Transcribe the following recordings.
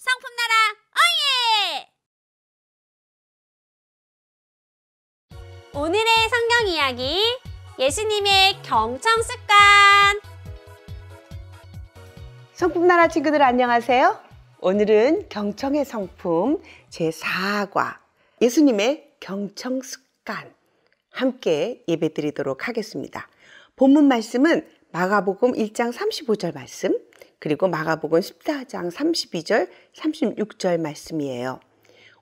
성품나라 어예! 오늘의 성경 이야기 예수님의 경청 습관 성품나라 친구들 안녕하세요. 오늘은 경청의 성품 제4과 예수님의 경청 습관 함께 예배 드리도록 하겠습니다. 본문 말씀은 마가복음 1장 35절 말씀, 그리고 마가복음 14장 32절, 36절 말씀이에요.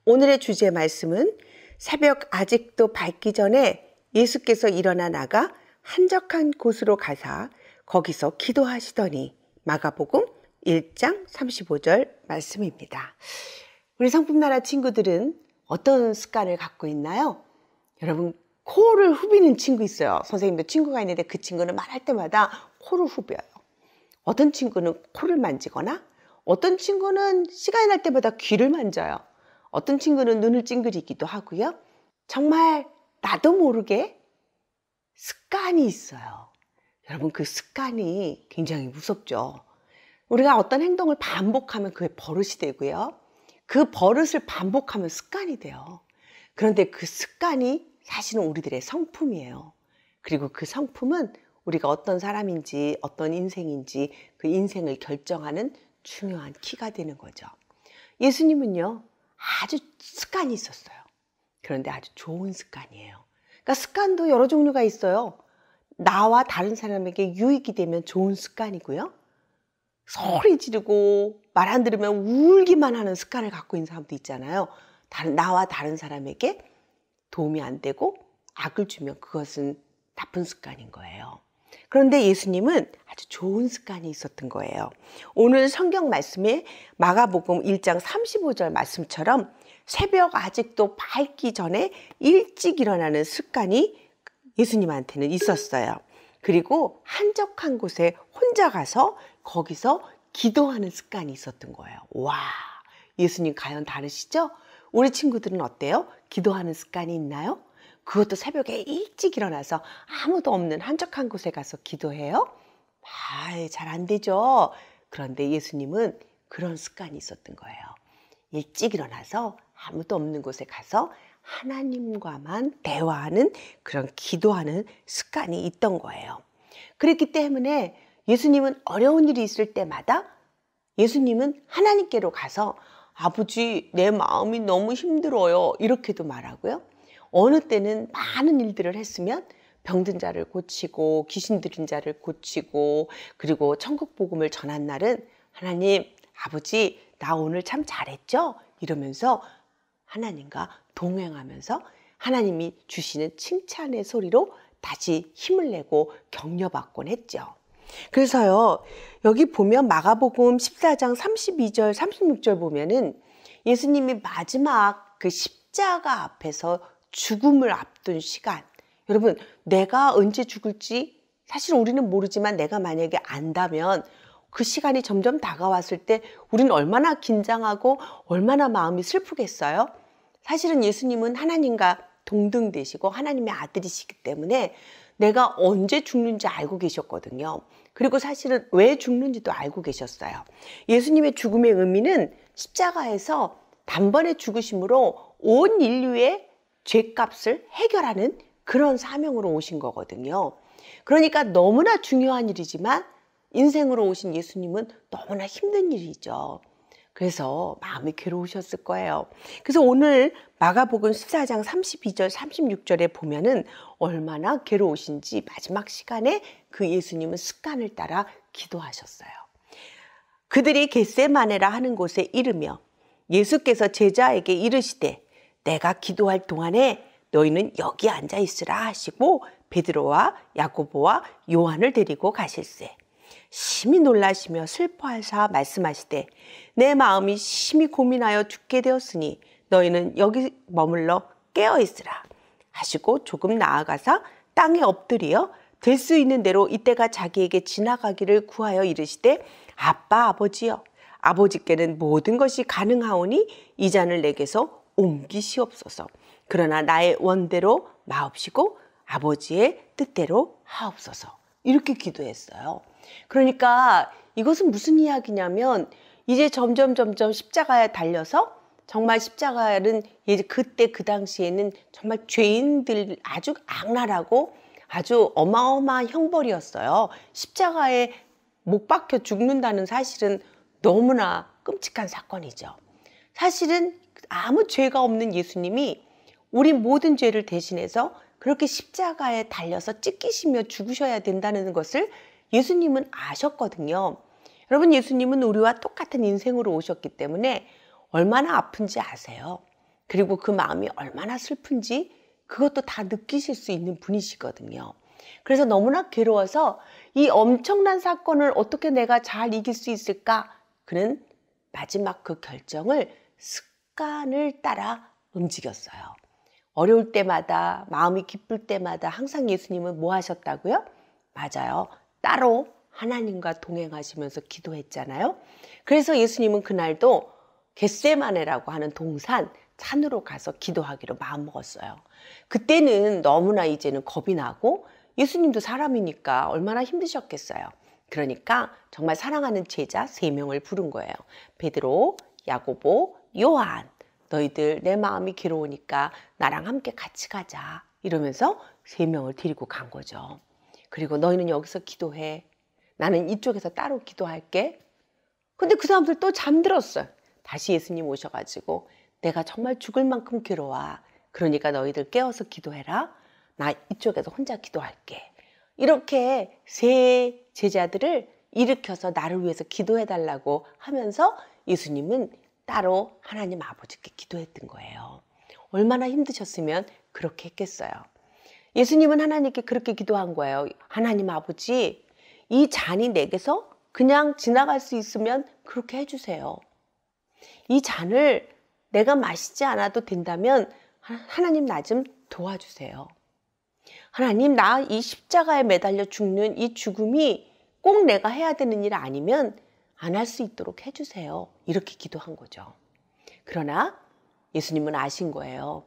오늘의 주제 말씀은 새벽 아직도 밝기 전에 예수께서 일어나 나가 한적한 곳으로 가사 거기서 기도하시더니 마가복음 1장 35절 말씀입니다. 우리 성품나라 친구들은 어떤 습관을 갖고 있나요? 여러분 코를 후비는 친구 있어요. 선생님도 친구가 있는데 그 친구는 말할 때마다 코를 후벼요. 어떤 친구는 코를 만지거나 어떤 친구는 시간이 날 때마다 귀를 만져요. 어떤 친구는 눈을 찡그리기도 하고요. 정말 나도 모르게 습관이 있어요. 여러분 그 습관이 굉장히 무섭죠. 우리가 어떤 행동을 반복하면 그게 버릇이 되고요. 그 버릇을 반복하면 습관이 돼요. 그런데 그 습관이 사실은 우리들의 성품이에요. 그리고 그 성품은 우리가 어떤 사람인지 어떤 인생인지 그 인생을 결정하는 중요한 키가 되는 거죠. 예수님은요, 아주 습관이 있었어요. 그런데 아주 좋은 습관이에요. 그러니까 습관도 여러 종류가 있어요. 나와 다른 사람에게 유익이 되면 좋은 습관이고요. 소리 지르고 말 안 들으면 울기만 하는 습관을 갖고 있는 사람도 있잖아요. 다른, 나와 다른 사람에게 도움이 안 되고 악을 주면 그것은 나쁜 습관인 거예요. 그런데 예수님은 아주 좋은 습관이 있었던 거예요. 오늘 성경 말씀에 마가복음 1장 35절 말씀처럼 새벽 아직도 밝기 전에 일찍 일어나는 습관이 예수님한테는 있었어요. 그리고 한적한 곳에 혼자 가서 거기서 기도하는 습관이 있었던 거예요. 와, 예수님 과연 다르시죠? 우리 친구들은 어때요? 기도하는 습관이 있나요? 그것도 새벽에 일찍 일어나서 아무도 없는 한적한 곳에 가서 기도해요? 아, 잘안 되죠. 그런데 예수님은 그런 습관이 있었던 거예요. 일찍 일어나서 아무도 없는 곳에 가서 하나님과만 대화하는 그런 기도하는 습관이 있던 거예요. 그랬기 때문에 예수님은 어려운 일이 있을 때마다 예수님은 하나님께로 가서 아버지, 내 마음이 너무 힘들어요. 이렇게도 말하고요. 어느 때는 많은 일들을 했으면 병든 자를 고치고 귀신 들인 자를 고치고 그리고 천국 복음을 전한 날은 하나님 아버지 나 오늘 참 잘했죠 이러면서 하나님과 동행하면서 하나님이 주시는 칭찬의 소리로 다시 힘을 내고 격려받곤 했죠. 그래서요, 여기 보면 마가복음 14장 32절, 36절 보면은 예수님이 마지막 그 십자가 앞에서 죽음을 앞둔 시간. 여러분, 내가 언제 죽을지 사실 우리는 모르지만 내가 만약에 안다면 그 시간이 점점 다가왔을 때 우리는 얼마나 긴장하고 얼마나 마음이 슬프겠어요? 사실은 예수님은 하나님과 동등 되시고 하나님의 아들이시기 때문에 내가 언제 죽는지 알고 계셨거든요. 그리고 사실은 왜 죽는지도 알고 계셨어요. 예수님의 죽음의 의미는 십자가에서 단번에 죽으심으로 온 인류의 죄값을 해결하는 그런 사명으로 오신 거거든요. 그러니까 너무나 중요한 일이지만 인생으로 오신 예수님은 너무나 힘든 일이죠. 그래서 마음이 괴로우셨을 거예요. 그래서 오늘 마가복음 14장 32절 36절에 보면은 얼마나 괴로우신지 마지막 시간에 그 예수님은 습관을 따라 기도하셨어요. 그들이 겟세마네라 하는 곳에 이르며 예수께서 제자에게 이르시되 내가 기도할 동안에 너희는 여기 앉아 있으라 하시고 베드로와 야고보와 요한을 데리고 가실세. 심히 놀라시며 슬퍼하사 말씀하시되 내 마음이 심히 고민하여 죽게 되었으니 너희는 여기 머물러 깨어 있으라 하시고 조금 나아가사 땅에 엎드리될수 있는 대로 이때가 자기에게 지나가기를 구하여 이르시되 아빠 아버지여 아버지께는 모든 것이 가능하오니 이 잔을 내게서 옮기시옵소서. 그러나 나의 원대로 마옵시고 아버지의 뜻대로 하옵소서. 이렇게 기도했어요. 그러니까 이것은 무슨 이야기냐면 이제 점점 점점 십자가에 달려서 정말 십자가는 그때 그 당시에는 정말 죄인들 아주 악랄하고 아주 어마어마한 형벌이었어요. 십자가에 못 박혀 죽는다는 사실은 너무나 끔찍한 사건이죠. 사실은 아무 죄가 없는 예수님이 우리 모든 죄를 대신해서 그렇게 십자가에 달려서 찢기시며 죽으셔야 된다는 것을 예수님은 아셨거든요. 여러분, 예수님은 우리와 똑같은 인생으로 오셨기 때문에 얼마나 아픈지 아세요. 그리고 그 마음이 얼마나 슬픈지 그것도 다 느끼실 수 있는 분이시거든요. 그래서 너무나 괴로워서 이 엄청난 사건을 어떻게 내가 잘 이길 수 있을까? 그는 마지막 그 결정을 슥 습관을 따라 움직였어요. 어려울 때마다, 마음이 기쁠 때마다 항상 예수님은 뭐 하셨다고요? 맞아요. 따로 하나님과 동행하시면서 기도했잖아요. 그래서 예수님은 그날도 겟세마네라고 하는 동산 산으로 가서 기도하기로 마음먹었어요. 그때는 너무나 이제는 겁이 나고 예수님도 사람이니까 얼마나 힘드셨겠어요. 그러니까 정말 사랑하는 제자 세 명을 부른 거예요. 베드로, 야고보, 요한, 너희들 내 마음이 괴로우니까 나랑 함께 같이 가자. 이러면서 세 명을 데리고 간 거죠. 그리고 너희는 여기서 기도해. 나는 이쪽에서 따로 기도할게. 근데 그 사람들 또 잠들었어요. 다시 예수님 오셔가지고 내가 정말 죽을 만큼 괴로워. 그러니까 너희들 깨워서 기도해라. 나 이쪽에서 혼자 기도할게. 이렇게 세 제자들을 일으켜서 나를 위해서 기도해달라고 하면서 예수님은 따로 하나님 아버지께 기도했던 거예요. 얼마나 힘드셨으면 그렇게 했겠어요. 예수님은 하나님께 그렇게 기도한 거예요. 하나님 아버지, 이 잔이 내게서 그냥 지나갈 수 있으면 그렇게 해주세요. 이 잔을 내가 마시지 않아도 된다면 하나님 나 좀 도와주세요. 하나님 나 이 십자가에 매달려 죽는 이 죽음이 꼭 내가 해야 되는 일 아니면 안할수 있도록 해주세요. 이렇게 기도한 거죠. 그러나 예수님은 아신 거예요.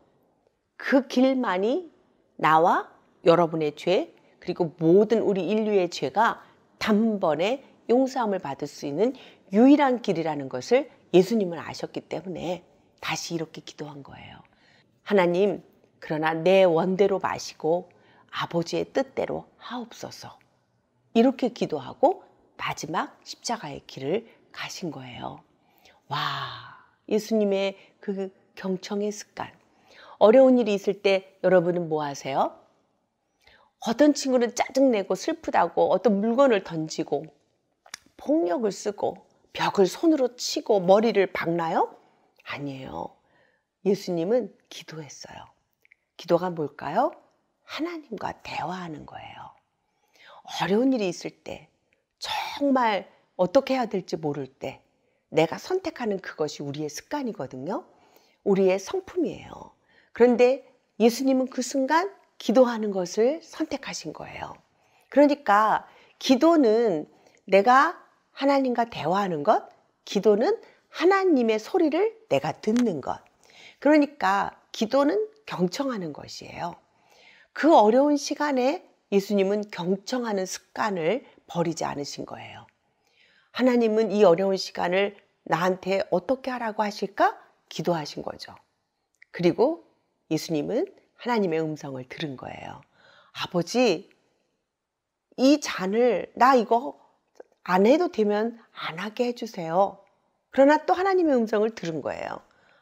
그 길만이 나와 여러분의 죄, 그리고 모든 우리 인류의 죄가 단번에 용서함을 받을 수 있는 유일한 길이라는 것을 예수님은 아셨기 때문에 다시 이렇게 기도한 거예요. 하나님, 그러나 내 원대로 마시고 아버지의 뜻대로 하옵소서. 이렇게 기도하고 마지막 십자가의 길을 가신 거예요. 와, 예수님의 그 경청의 습관. 어려운 일이 있을 때 여러분은 뭐 하세요? 어떤 친구는 짜증내고 슬프다고 어떤 물건을 던지고 폭력을 쓰고 벽을 손으로 치고 머리를 박나요? 아니에요. 예수님은 기도했어요. 기도가 뭘까요? 하나님과 대화하는 거예요. 어려운 일이 있을 때 정말 어떻게 해야 될지 모를 때 내가 선택하는 그것이 우리의 습관이거든요. 우리의 성품이에요. 그런데 예수님은 그 순간 기도하는 것을 선택하신 거예요. 그러니까 기도는 내가 하나님과 대화하는 것, 기도는 하나님의 소리를 내가 듣는 것. 그러니까 기도는 경청하는 것이에요. 그 어려운 시간에 예수님은 경청하는 습관을 버리지 않으신 거예요. 하나님은 이 어려운 시간을 나한테 어떻게 하라고 하실까? 기도하신 거죠. 그리고 예수님은 하나님의 음성을 들은 거예요. 아버지, 이 잔을 나 이거 안 해도 되면 안 하게 해주세요. 그러나 또 하나님의 음성을 들은 거예요.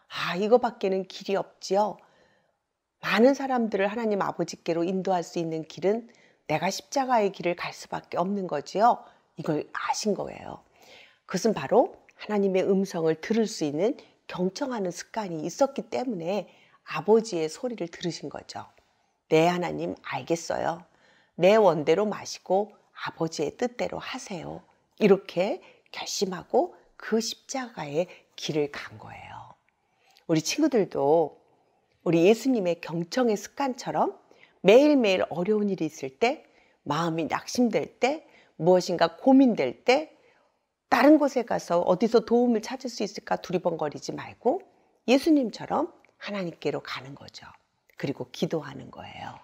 아, 이거밖에는 길이 없지요. 많은 사람들을 하나님 아버지께로 인도할 수 있는 길은 내가 십자가의 길을 갈 수밖에 없는 거지요. 이걸 아신 거예요. 그것은 바로 하나님의 음성을 들을 수 있는 경청하는 습관이 있었기 때문에 아버지의 소리를 들으신 거죠. 네, 하나님, 알겠어요. 내 원대로 마시고 아버지의 뜻대로 하세요. 이렇게 결심하고 그 십자가의 길을 간 거예요. 우리 친구들도 우리 예수님의 경청의 습관처럼 매일매일 어려운 일이 있을 때, 마음이 낙심될 때, 무엇인가 고민될 때, 다른 곳에 가서 어디서 도움을 찾을 수 있을까 두리번거리지 말고 예수님처럼 하나님께로 가는 거죠. 그리고 기도하는 거예요.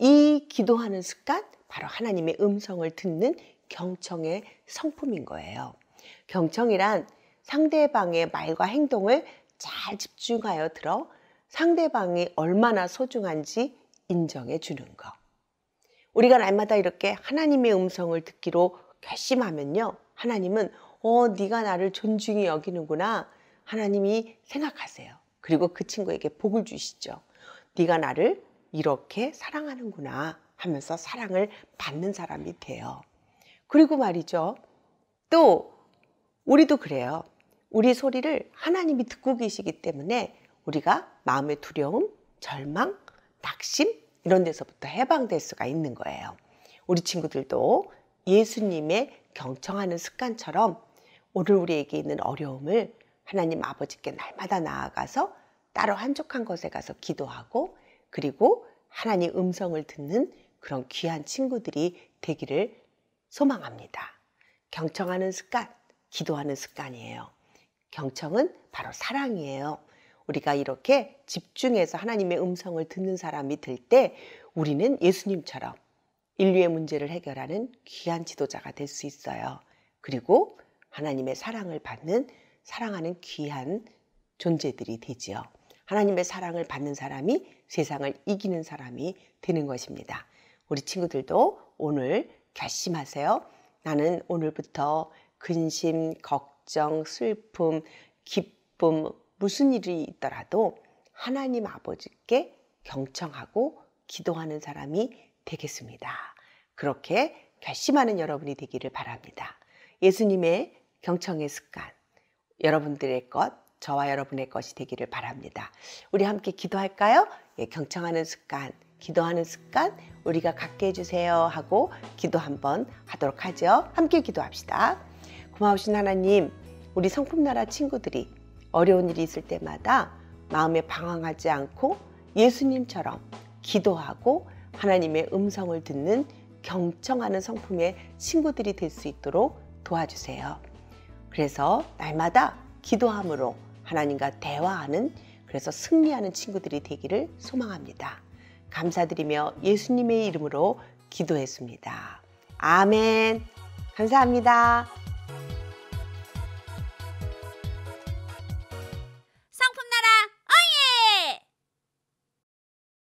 이 기도하는 습관, 바로 하나님의 음성을 듣는 경청의 성품인 거예요. 경청이란 상대방의 말과 행동을 잘 집중하여 들어 상대방이 얼마나 소중한지 인정해 주는 것. 우리가 날마다 이렇게 하나님의 음성을 듣기로 결심하면요. 하나님은 어, 네가 나를 존중히 여기는구나. 하나님이 생각하세요. 그리고 그 친구에게 복을 주시죠. 네가 나를 이렇게 사랑하는구나 하면서 사랑을 받는 사람이 돼요. 그리고 말이죠. 또 우리도 그래요. 우리 소리를 하나님이 듣고 계시기 때문에 우리가 마음의 두려움, 절망, 낙심 이런 데서부터 해방될 수가 있는 거예요. 우리 친구들도 예수님의 경청하는 습관처럼 오늘 우리에게 있는 어려움을 하나님 아버지께 날마다 나아가서 따로 한족한 곳에 가서 기도하고 그리고 하나님 음성을 듣는 그런 귀한 친구들이 되기를 소망합니다. 경청하는 습관, 기도하는 습관이에요. 경청은 바로 사랑이에요. 우리가 이렇게 집중해서 하나님의 음성을 듣는 사람이 될 때 우리는 예수님처럼 인류의 문제를 해결하는 귀한 지도자가 될 수 있어요. 그리고 하나님의 사랑을 받는 사랑하는 귀한 존재들이 되지요. 하나님의 사랑을 받는 사람이 세상을 이기는 사람이 되는 것입니다. 우리 친구들도 오늘 결심하세요. 나는 오늘부터 근심, 걱정, 슬픔, 기쁨, 무슨 일이 있더라도 하나님 아버지께 경청하고 기도하는 사람이 되겠습니다. 그렇게 결심하는 여러분이 되기를 바랍니다. 예수님의 경청의 습관, 여러분들의 것, 저와 여러분의 것이 되기를 바랍니다. 우리 함께 기도할까요? 예, 경청하는 습관, 기도하는 습관, 우리가 갖게 해주세요 하고 기도 한번 하도록 하죠. 함께 기도합시다. 고마우신 하나님, 우리 성품나라 친구들이 어려운 일이 있을 때마다 마음에 방황하지 않고 예수님처럼 기도하고 하나님의 음성을 듣는 경청하는 성품의 친구들이 될 수 있도록 도와주세요. 그래서 날마다 기도함으로 하나님과 대화하는 그래서 승리하는 친구들이 되기를 소망합니다. 감사드리며 예수님의 이름으로 기도했습니다. 아멘. 감사합니다.